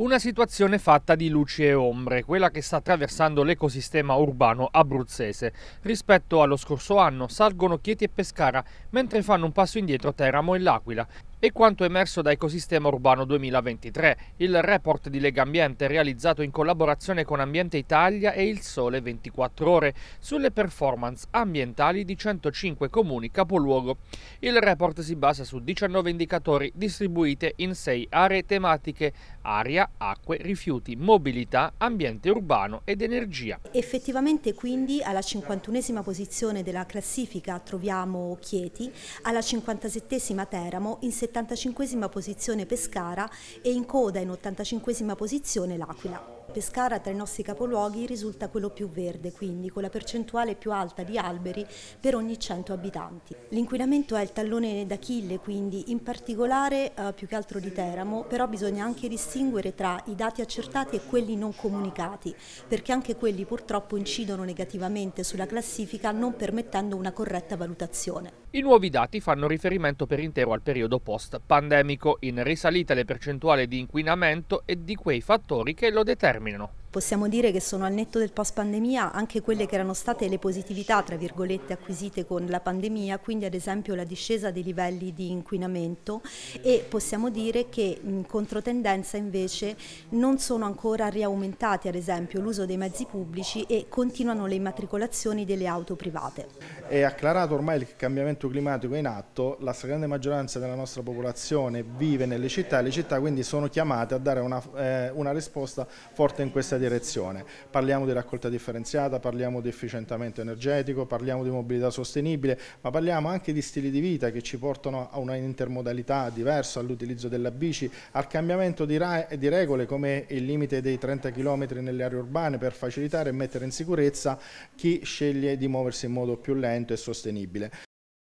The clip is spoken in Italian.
Una situazione fatta di luci e ombre, quella che sta attraversando l'ecosistema urbano abruzzese. Rispetto allo scorso anno salgono Chieti e Pescara, mentre fanno un passo indietro Teramo e L'Aquila. E quanto emerso da Ecosistema Urbano 2023, il report di Lega Ambiente realizzato in collaborazione con Ambiente Italia e Il Sole 24 Ore sulle performance ambientali di 105 comuni capoluogo. Il report si basa su 19 indicatori distribuiti in 6 aree tematiche, aria, acque, rifiuti, mobilità, ambiente urbano ed energia. Effettivamente quindi alla 51esima posizione della classifica troviamo Chieti, alla 57esima Teramo, in 75esima posizione Pescara e in coda in 85esima posizione L'Aquila. Pescara tra i nostri capoluoghi risulta quello più verde, quindi con la percentuale più alta di alberi per ogni 100 abitanti. L'inquinamento è il tallone d'Achille, quindi in particolare eh, più che altro di Teramo, però bisogna anche distinguere tra i dati accertati e quelli non comunicati, perché anche quelli purtroppo incidono negativamente sulla classifica non permettendo una corretta valutazione. I nuovi dati fanno riferimento per intero al periodo post-pandemico, in risalita le percentuali di inquinamento e di quei fattori che lo determinano. Possiamo dire che sono al netto del post pandemia anche quelle che erano state le positività, tra virgolette, acquisite con la pandemia, quindi ad esempio la discesa dei livelli di inquinamento e possiamo dire che in controtendenza invece non sono ancora riaumentati ad esempio l'uso dei mezzi pubblici e continuano le immatricolazioni delle auto private. È acclarato ormai il cambiamento climatico in atto, la stragrande maggioranza della nostra popolazione vive nelle città e le città quindi sono chiamate a dare una, eh, una risposta forte in questa direzione direzione. Parliamo di raccolta differenziata, parliamo di efficientamento energetico, parliamo di mobilità sostenibile, ma parliamo anche di stili di vita che ci portano a una intermodalità diversa, all'utilizzo della bici, al cambiamento di, di regole come il limite dei 30 km nelle aree urbane per facilitare e mettere in sicurezza chi sceglie di muoversi in modo più lento e sostenibile.